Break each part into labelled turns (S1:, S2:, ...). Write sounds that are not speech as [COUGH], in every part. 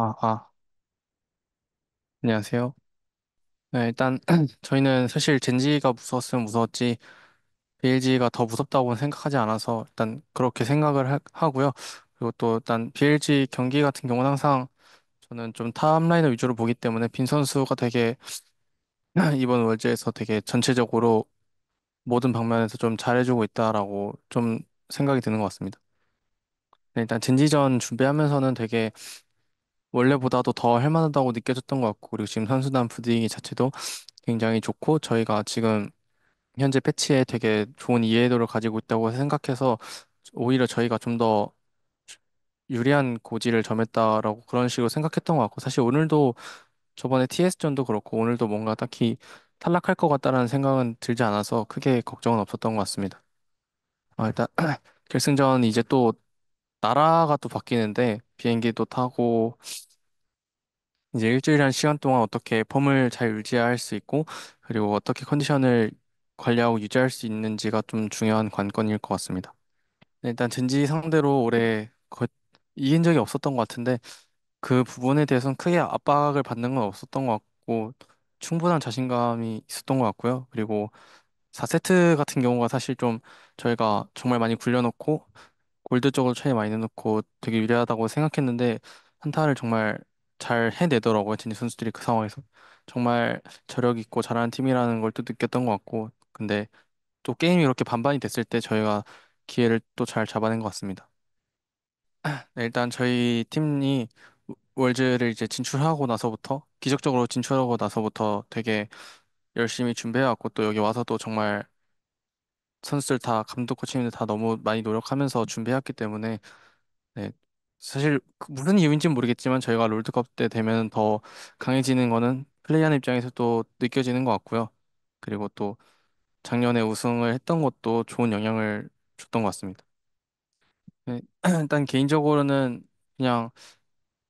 S1: 아, 아, 안녕하세요. 네, 일단 [CLEARS THROAT] 저희는 사실 젠지가 무서웠으면 무서웠지 BLG가 더 무섭다고는 생각하지 않아서 일단 그렇게 생각을 하, 하고요. 그리고 또 일단 BLG 경기 같은 경우는 항상 저는 좀 탑라인을 위주로 보기 때문에 빈 선수가 되게 [CLEARS THROAT] 이번 월드에서 되게 전체적으로 모든 방면에서 좀 잘해주고 있다라고 좀 생각이 드는 것 같습니다. 네, 일단 젠지전 준비하면서는 되게 원래보다도 더 할만하다고 느껴졌던 것 같고, 그리고 지금 선수단 분위기 자체도 굉장히 좋고, 저희가 지금 현재 패치에 되게 좋은 이해도를 가지고 있다고 생각해서, 오히려 저희가 좀 더 유리한 고지를 점했다라고 그런 식으로 생각했던 것 같고, 사실 오늘도 저번에 TS전도 그렇고, 오늘도 뭔가 딱히 탈락할 것 같다라는 생각은 들지 않아서 크게 걱정은 없었던 것 같습니다. 아, 일단 [CLEARS THROAT] 결승전 이제 또 나라가 또 바뀌는데 비행기도 타고 이제 일주일이라는 시간 동안 어떻게 폼을 잘 유지할 수 있고, 그리고 어떻게 컨디션을 관리하고 유지할 수 있는지가 좀 중요한 관건일 것 같습니다. 네, 일단 전지 상대로 올해 거- 이긴 적이 없었던 것 같은데, 그 부분에 대해서는 크게 압박을 받는 건 없었던 것 같고, 충분한 자신감이 있었던 것 같고요. 그리고 4세트 같은 경우가 사실 좀 저희가 정말 많이 굴려놓고 골드 쪽으로 차이 많이 내놓고 되게 유리하다고 생각했는데 한타를 정말 잘 해내더라고요. 진짜 선수들이 그 상황에서 정말 저력 있고 잘하는 팀이라는 걸 또 느꼈던 것 같고 근데 또 게임이 이렇게 반반이 됐을 때 저희가 기회를 또 잘 잡아낸 것 같습니다. [CLEARS THROAT] 네, 일단 저희 팀이 월즈를 이제 진출하고 나서부터 기적적으로 진출하고 나서부터 되게 열심히 준비해왔고 또 여기 와서 또 정말 선수들 다 감독 코치님들 다 너무 많이 노력하면서 준비했기 때문에 네, 사실 그 무슨 이유인지 모르겠지만 저희가 롤드컵 때 되면 더 강해지는 거는 플레이하는 입장에서 또 느껴지는 것 같고요. 그리고 또 작년에 우승을 했던 것도 좋은 영향을 줬던 것 같습니다. 네, [CLEARS THROAT] 일단 개인적으로는 그냥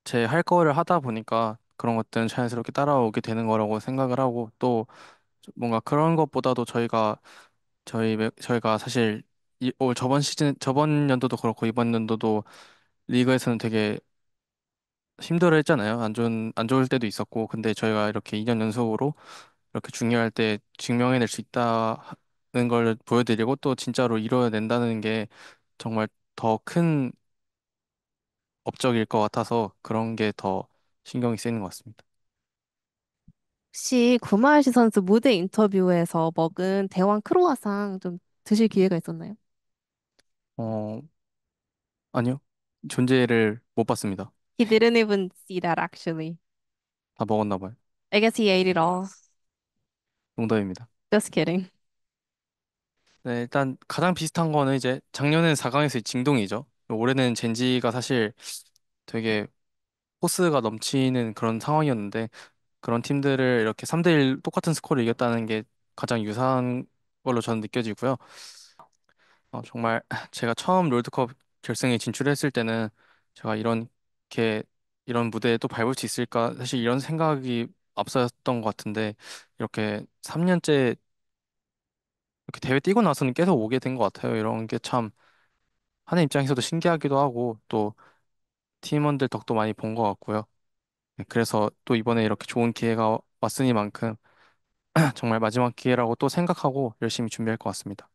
S1: 제 할 거를 하다 보니까 그런 것들은 자연스럽게 따라오게 되는 거라고 생각을 하고 또 뭔가 그런 것보다도 저희가 저희 매- 저희가 사실 이, 올 어, 저번 시즌 저번 연도도 그렇고 이번 연도도 리그에서는 되게 힘들어 했잖아요. 안 좋은, 안 좋을 때도 있었고, 근데 저희가 이렇게 2년 연속으로 이렇게 중요할 때 증명해낼 수 있다는 걸 보여드리고 또 진짜로 이뤄낸다는 게 정말 더 큰 업적일 것 같아서 그런 게 더 신경이 쓰이는 것 같습니다. 혹시 구마일시 선수 무대 인터뷰에서 먹은 대왕 크로와상 좀 드실 기회가 있었나요? 어, 아니요. 존재를 못 봤습니다. He didn't even see that actually. 다 먹었나 봐요. I guess he ate it all. 농담입니다. Just kidding. 네, 일단 가장 비슷한 거는 이제 작년엔 4강에서 징동이죠. 올해는 젠지가 사실 되게 포스가 넘치는 그런 상황이었는데 그런 팀들을 이렇게 3대1 똑같은 스코어로 이겼다는 게 가장 유사한 걸로 저는 느껴지고요. 어, 정말 제가 처음 롤드컵 결승에 진출했을 때는 제가 이렇게 이런 무대에 또 밟을 수 있을까 사실 이런 생각이 앞섰던 것 같은데 이렇게 3년째 이렇게 대회 뛰고 나서는 계속 오게 된 것 같아요. 이런 게참 하는 입장에서도 신기하기도 하고 또 팀원들 덕도 많이 본 것 같고요. 네, 그래서 또 이번에 이렇게 좋은 기회가 왔으니만큼 [CLEARS THROAT] 정말 마지막 기회라고 또 생각하고 열심히 준비할 것 같습니다.